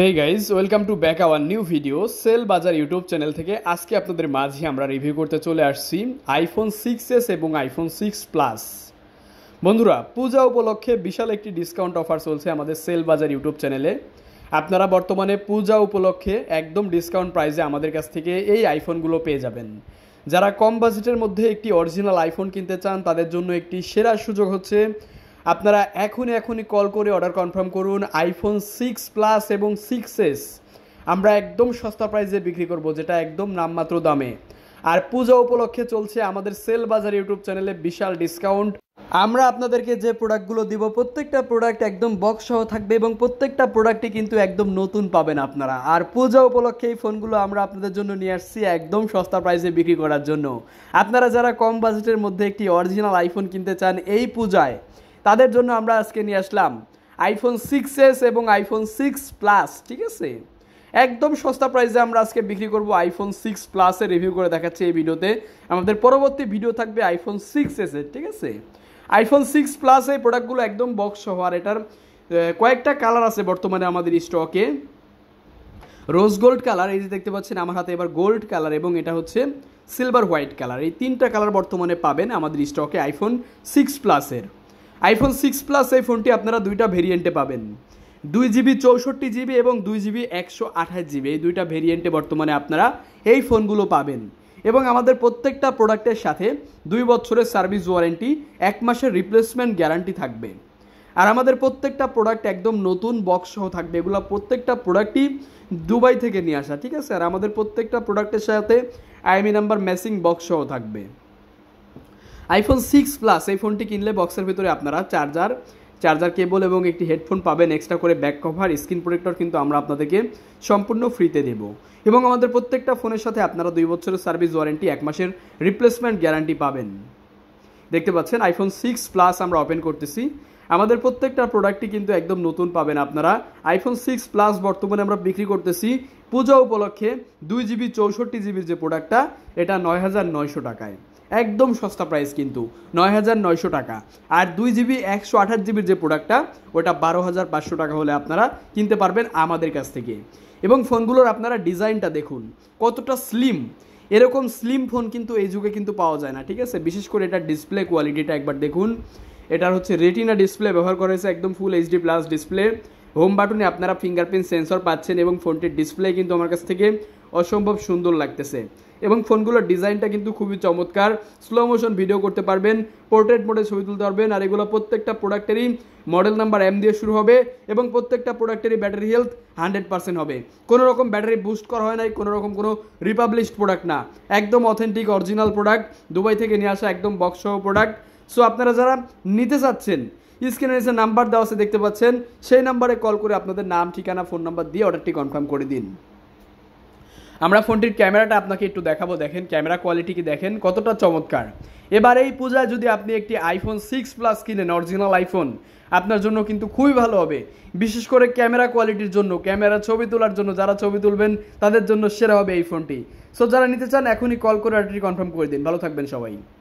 hey guys welcome to back our new video sell Bazar YouTube channel থেকে আজকে আপনাদের মাঝে আমরা রিভিউ করতে চলে আসছি আইফোন সিক্স এস এবং আইফোন সিক্স প্লাস বন্ধুরা পূজা উপলক্ষে বিশাল একটি ডিসকাউন্ট অফার চলছে আমাদের সেল বাজার ইউটিউব চ্যানেলে আপনারা বর্তমানে পূজা উপলক্ষে একদম ডিসকাউন্ট প্রাইসে আমাদের কাছ থেকে এই আইফোনগুলো পেয়ে যাবেন যারা কম বাজেটের মধ্যে একটি অরিজিনাল আইফোন কিনতে চান তাদের জন্য একটি সেরা সুযোগ হচ্ছে আপনারা এখনই এখনই কল করে অর্ডার কনফার্ম করুন আইফোন সিক্স প্লাস এবং সিক্স এস আমরা একদম সস্তা প্রাইসে বিক্রি করব যেটা একদম নামমাত্র দামে আর পূজা উপলক্ষে চলছে আমাদের সেল বাজার ইউটিউব চ্যানেলে বিশাল ডিসকাউন্ট আমরা আপনাদেরকে যে প্রোডাক্টগুলো দিব প্রত্যেকটা প্রোডাক্ট একদম বক্স সহ থাকবে এবং প্রত্যেকটা প্রোডাক্টই কিন্তু একদম নতুন পাবেন আপনারা আর পূজা উপলক্ষে এই ফোনগুলো আমরা আপনাদের জন্য নিয়ে আসছি একদম সস্তা প্রাইসে বিক্রি করার জন্য আপনারা যারা কম বাজেটের মধ্যে একটি অরিজিনাল আইফোন কিনতে চান এই পূজায় তাদের জন্য আমরা আজকে নিয়ে আসলাম আইফোন সিক্স এস এবং আইফোন সিক্স প্লাস ঠিক আছে একদম সস্তা প্রাইসে আমরা আজকে বিক্রি করব আইফোন সিক্স প্লাসে রিভিউ করে দেখাচ্ছি এই ভিডিওতে আমাদের পরবর্তী ভিডিও থাকবে আইফোন সিক্স এসের ঠিক আছে আইফোন সিক্স প্লাসে এই প্রোডাক্টগুলো একদম বক্স সহ আর এটার কয়েকটা কালার আছে বর্তমানে আমাদের স্টকে রোজ গোল্ড কালার এই যে দেখতে পাচ্ছেন আমার হাতে এবার গোল্ড কালার এবং এটা হচ্ছে সিলভার হোয়াইট কালার এই তিনটা কালার বর্তমানে পাবেন আমাদের স্টকে আইফোন সিক্স প্লাসের আইফোন সিক্স প্লাস এই ফোনটি আপনারা দুইটা ভেরিয়েন্টে পাবেন দুই জিবি চৌষট্টি জিবি এবং দুই জিবি একশো আঠাশ জিবি এই দুইটা ভেরিয়েন্টে বর্তমানে আপনারা এই ফোনগুলো পাবেন এবং আমাদের প্রত্যেকটা প্রোডাক্টের সাথে দুই বছরের সার্ভিস ওয়ারেন্টি এক মাসের রিপ্লেসমেন্ট গ্যারান্টি থাকবে আর আমাদের প্রত্যেকটা প্রোডাক্ট একদম নতুন বক্স সহ থাকবে এগুলো প্রত্যেকটা প্রোডাক্টই দুবাই থেকে নিয়ে আসা ঠিক আছে আর আমাদের প্রত্যেকটা প্রোডাক্টের সাথে আইমি নাম্বার ম্যাসিং বক্স সহ থাকবে আইফোন সিক্স প্লাস এই ফোনটি কিনলে বক্সের ভিতরে আপনারা চার্জার চার্জার কেবল এবং একটি হেডফোন পাবেন এক্সট্রা করে ব্যাক কভার স্ক্রিন প্রোটেক্টর কিন্তু আমরা আপনাদেরকে সম্পূর্ণ ফ্রিতে দেব এবং আমাদের প্রত্যেকটা ফোনের সাথে আপনারা দুই বছরের সার্ভিস ওয়ারেন্টি এক মাসের রিপ্লেসমেন্ট গ্যারান্টি পাবেন দেখতে পাচ্ছেন আইফোন সিক্স প্লাস আমরা ওপেন করতেছি আমাদের প্রত্যেকটা প্রোডাক্টই কিন্তু একদম নতুন পাবেন আপনারা আইফোন সিক্স প্লাস বর্তমানে আমরা বিক্রি করতেছি পূজা উপলক্ষে দুই জিবি চৌষট্টি জিবির যে প্রোডাক্টটা এটা নয় হাজার নয়শো টাকায় একদম সস্তা প্রাইস কিন্তু নয় হাজার নয়শো টাকা আর দুই জিবি একশো আঠাশ জিবির যে প্রোডাক্টটা ওটা বারো হাজার পাঁচশো টাকা হলে আপনারা কিনতে পারবেন আমাদের কাছ থেকে এবং ফোনগুলোর আপনারা ডিজাইনটা দেখুন কতটা স্লিম এরকম স্লিম ফোন কিন্তু এই যুগে কিন্তু পাওয়া যায় না ঠিক আছে বিশেষ করে এটার ডিসপ্লে কোয়ালিটিটা একবার দেখুন এটার হচ্ছে রেটিনা ডিসপ্লে ব্যবহার করা হয়েছে একদম full HD plus display home বাটনে আপনারা ফিঙ্গারপ্রিন্ট সেন্সর পাচ্ছেন এবং ফোনটির ডিসপ্লে কিন্তু আমার কাছ থেকে অসম্ভব সুন্দর লাগতেছে এবং ফোনগুলোর ডিজাইনটা কিন্তু খুবই চমৎকার স্লো মোশন ভিডিও করতে পারবেন পোর্ট্রেট মোডে ছবি তুলতে পারবেন আর এগুলো প্রত্যেকটা প্রোডাক্টেরই মডেল নাম্বার এম দিয়ে শুরু হবে এবং প্রত্যেকটা প্রোডাক্টেরই ব্যাটারি হেলথ হান্ড্রেড পার্সেন্ট হবে কোনো রকম ব্যাটারি বুস্ট করা হয় নাই কোনো রকম কোনো রিপাবলিশড প্রোডাক্ট না একদম অথেন্টিক অরিজিনাল প্রোডাক্ট দুবাই থেকে নিয়ে আসা একদম বক্স সহ প্রোডাক্ট সো আপনারা যারা নিতে চাচ্ছেন স্ক্রিনে এসে নাম্বার দেওয়া আছে দেখতে পাচ্ছেন সেই নাম্বারে কল করে আপনাদের নাম ঠিকানা ফোন নাম্বার দিয়ে অর্ডারটি কনফার্ম করে দিন আমরা ফোনটির ক্যামেরাটা আপনাকে একটু দেখাবো দেখেন ক্যামেরা কোয়ালিটি কি দেখেন কতটা চমৎকার এবার এই পূজায় যদি আপনি একটি আইফোন সিক্স প্লাস কিনেন অরিজিনাল আইফোন আপনার জন্য কিন্তু খুবই ভালো হবে বিশেষ করে ক্যামেরা কোয়ালিটির জন্য ক্যামেরা ছবি তোলার জন্য যারা ছবি তুলবেন তাদের জন্য সেরা হবে এই ফোনটি সো যারা নিতে চান এখনই কল করে অর্ডারটি কনফার্ম করে দিন ভালো থাকবেন সবাই